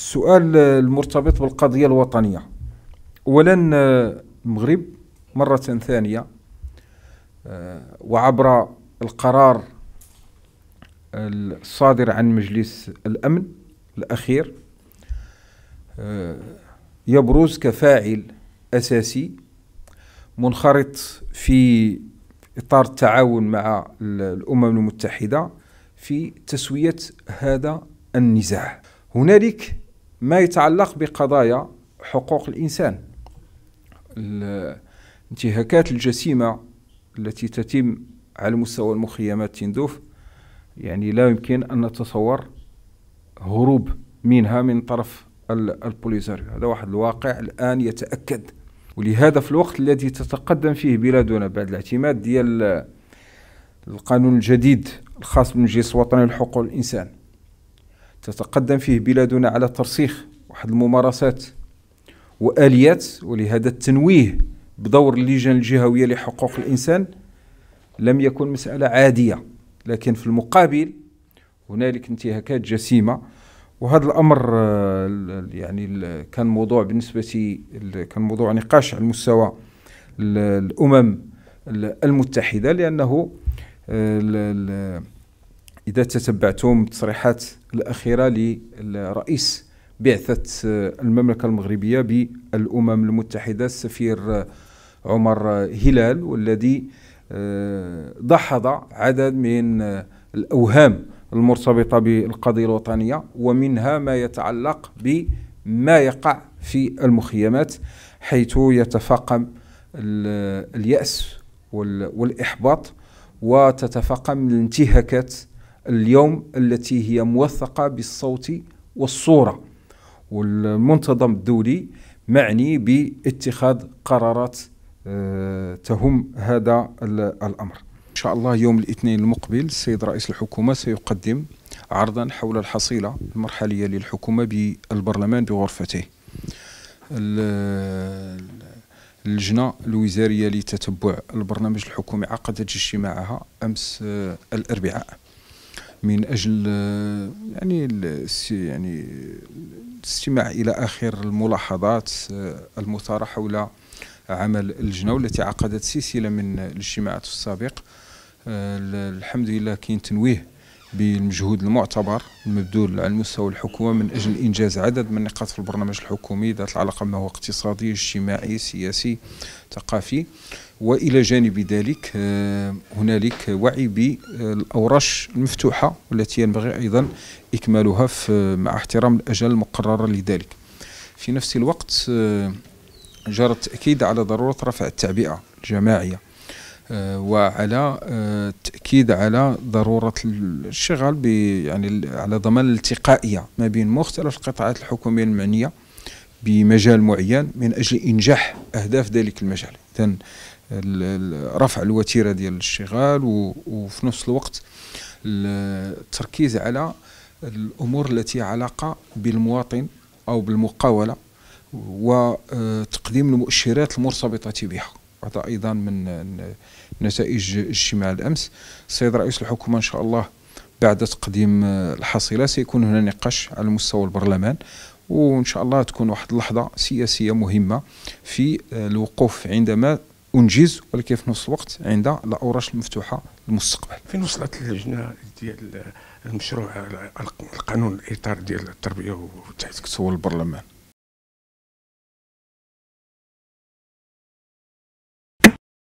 السؤال المرتبط بالقضية الوطنية أولا آه، المغرب مرة ثانية آه، وعبر القرار الصادر عن مجلس الأمن الأخير آه، يبرز كفاعل أساسي منخرط في إطار التعاون مع الأمم المتحدة في تسوية هذا النزاع هنالك ما يتعلق بقضايا حقوق الإنسان الانتهاكات الجسيمة التي تتم على مستوى المخيمات تندوف يعني لا يمكن أن نتصور هروب منها من طرف البوليزاريو هذا واحد الواقع الآن يتأكد ولهذا في الوقت الذي تتقدم فيه بلادنا بعد الاعتماد ديال القانون الجديد الخاص بالمجلس الوطني لحقوق الإنسان تتقدم فيه بلادنا على ترسيخ واحد الممارسات واليات ولهذا التنويه بدور اللجان الجهويه لحقوق الانسان لم يكن مساله عاديه لكن في المقابل هنالك انتهاكات جسيمه وهذا الامر آه، يعني كان موضوع بالنسبه كان موضوع نقاش على مستوى الامم المتحده لانه آه، إذا تتبعتم التصريحات الأخيرة لرئيس بعثة المملكة المغربية بالأمم المتحدة السفير عمر هلال والذي آه، دحض عدد من الأوهام المرتبطة بالقضية الوطنية ومنها ما يتعلق بما يقع في المخيمات حيث يتفاقم اليأس والإحباط وتتفاقم الانتهاكات اليوم التي هي موثقة بالصوت والصورة والمنتظم الدولي معني باتخاذ قرارات آه، تهم هذا الأمر إن شاء الله يوم الاثنين المقبل السيد رئيس الحكومة سيقدم عرضا حول الحصيلة المرحلية للحكومة بالبرلمان بغرفته اللجنة الوزارية لتتبع البرنامج الحكومي عقدت اجتماعها أمس آه، الأربعاء من اجل يعني يعني الاستماع الى اخر الملاحظات آه، المثاره حول عمل اللجنه والتي عقدت سلسله من الاجتماعات في السابق آه، الحمد لله كاين تنويه بالمجهود المعتبر المبذول على المستوى الحكومة من أجل إنجاز عدد من النقاط في البرنامج الحكومي ذات العلاقة ما هو اقتصادي اجتماعي سياسي ثقافي وإلى جانب ذلك آه، هنالك وعي بالأوراش المفتوحة والتي ينبغي أيضا إكمالها آه، مع احترام الأجل المقررة لذلك في نفس الوقت آه، جرى التأكيد على ضرورة رفع التعبئة الجماعية آه، وعلى التاكيد آه، على ضروره الشغل يعني على ضمان الالتقائيه ما بين مختلف القطاعات الحكوميه المعنيه بمجال معين من اجل انجاح اهداف ذلك المجال اذا رفع الوتيره ديال الشغال وفي نفس الوقت التركيز على الامور التي علاقه بالمواطن او بالمقاوله وتقديم آه، المؤشرات المرتبطه بها واحدة أيضا من نتائج اجتماع الأمس السيد رئيس الحكومة إن شاء الله بعد تقديم الحصيلة سيكون هنا نقاش على مستوى البرلمان وإن شاء الله تكون واحد اللحظة سياسية مهمة في الوقوف عندما أنجز ولكن في نفس الوقت عند الأوراش المفتوحة للمستقبل فين وصلت اللجنة ديال المشروع القانون الإطار ديال التربية وتحت هو البرلمان